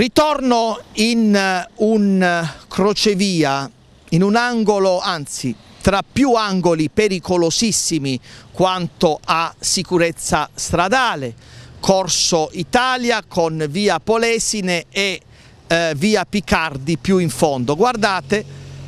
Ritorno in eh, un eh, crocevia, in un angolo, anzi tra più angoli pericolosissimi quanto a sicurezza stradale, Corso Italia con via Polesine e eh, via Picardi più in fondo. Guardate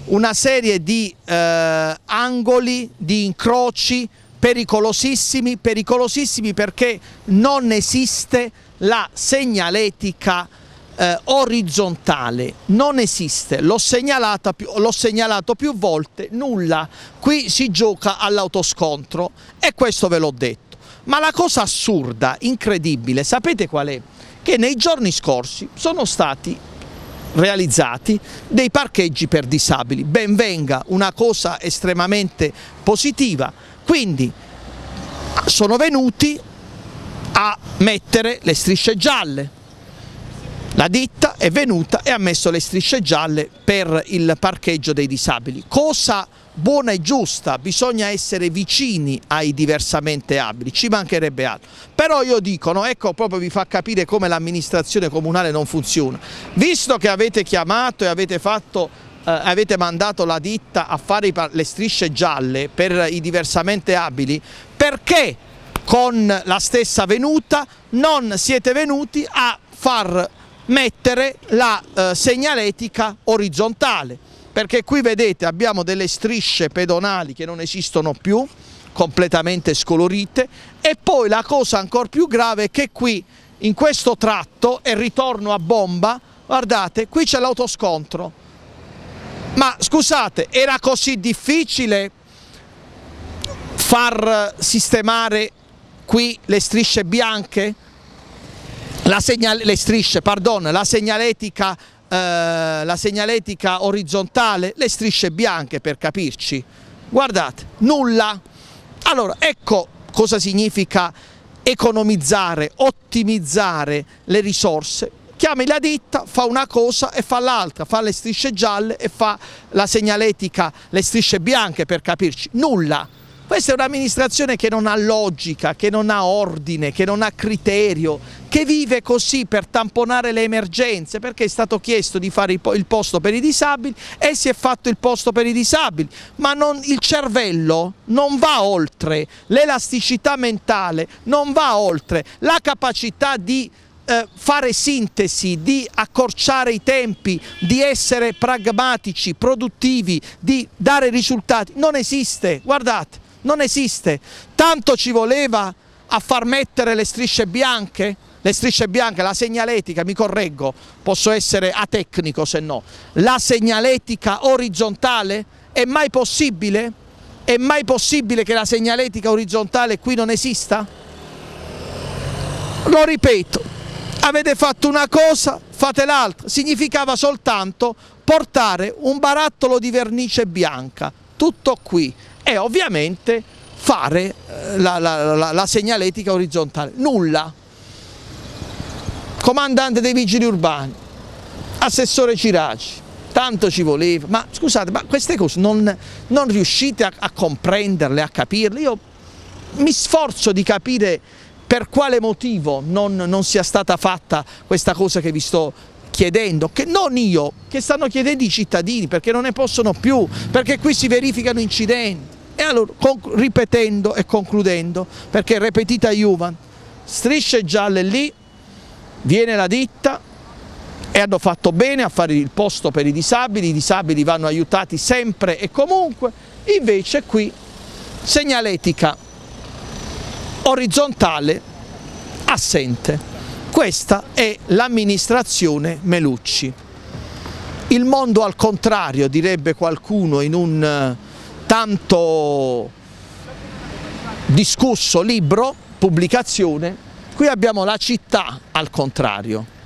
una serie di eh, angoli, di incroci pericolosissimi, pericolosissimi perché non esiste la segnaletica eh, orizzontale non esiste, l'ho segnalato, segnalato più volte, nulla, qui si gioca all'autoscontro e questo ve l'ho detto. Ma la cosa assurda, incredibile, sapete qual è? Che nei giorni scorsi sono stati realizzati dei parcheggi per disabili. Ben venga, una cosa estremamente positiva. Quindi sono venuti a mettere le strisce gialle, la ditta è venuta e ha messo le strisce gialle per il parcheggio dei disabili. Cosa buona e giusta, bisogna essere vicini ai diversamente abili, ci mancherebbe altro. Però io dico, no, ecco proprio vi fa capire come l'amministrazione comunale non funziona. Visto che avete chiamato e avete fatto Uh, avete mandato la ditta a fare le strisce gialle per i diversamente abili, perché con la stessa venuta non siete venuti a far mettere la eh, segnaletica orizzontale perché qui vedete abbiamo delle strisce pedonali che non esistono più completamente scolorite e poi la cosa ancora più grave è che qui in questo tratto e ritorno a bomba guardate qui c'è l'autoscontro ma scusate era così difficile far sistemare qui le strisce bianche? la segnale, le strisce, pardon, la segnaletica eh, la segnaletica orizzontale, le strisce bianche per capirci, guardate, nulla. Allora, ecco cosa significa economizzare, ottimizzare le risorse. Chiami la ditta, fa una cosa e fa l'altra, fa le strisce gialle e fa la segnaletica, le strisce bianche per capirci, nulla. Questa è un'amministrazione che non ha logica, che non ha ordine, che non ha criterio, che vive così per tamponare le emergenze, perché è stato chiesto di fare il posto per i disabili e si è fatto il posto per i disabili, ma non, il cervello non va oltre, l'elasticità mentale non va oltre, la capacità di eh, fare sintesi, di accorciare i tempi, di essere pragmatici, produttivi, di dare risultati, non esiste, guardate non esiste. Tanto ci voleva a far mettere le strisce bianche, le strisce bianche, la segnaletica, mi correggo, posso essere atecnico se no, la segnaletica orizzontale è mai possibile? È mai possibile che la segnaletica orizzontale qui non esista? Lo ripeto, avete fatto una cosa, fate l'altra, significava soltanto portare un barattolo di vernice bianca, tutto qui e ovviamente fare eh, la, la, la, la segnaletica orizzontale, nulla. Comandante dei vigili urbani, assessore Ciraci, tanto ci voleva, ma scusate, ma queste cose non, non riuscite a, a comprenderle, a capirle? Io mi sforzo di capire per quale motivo non, non, sia stata fatta questa cosa che vi sto chiedendo, che non io, che stanno chiedendo i cittadini perché non ne possono più, perché qui si verificano incidenti. E allora, ripetendo e concludendo, perché ripetita Juvan, strisce gialle lì, viene la ditta e hanno fatto bene a fare il posto per i disabili, i disabili vanno aiutati sempre e comunque, invece qui segnaletica orizzontale assente. Questa è l'amministrazione Melucci. Il mondo al contrario, direbbe qualcuno in un eh, tanto discusso libro, pubblicazione, qui abbiamo la città al contrario.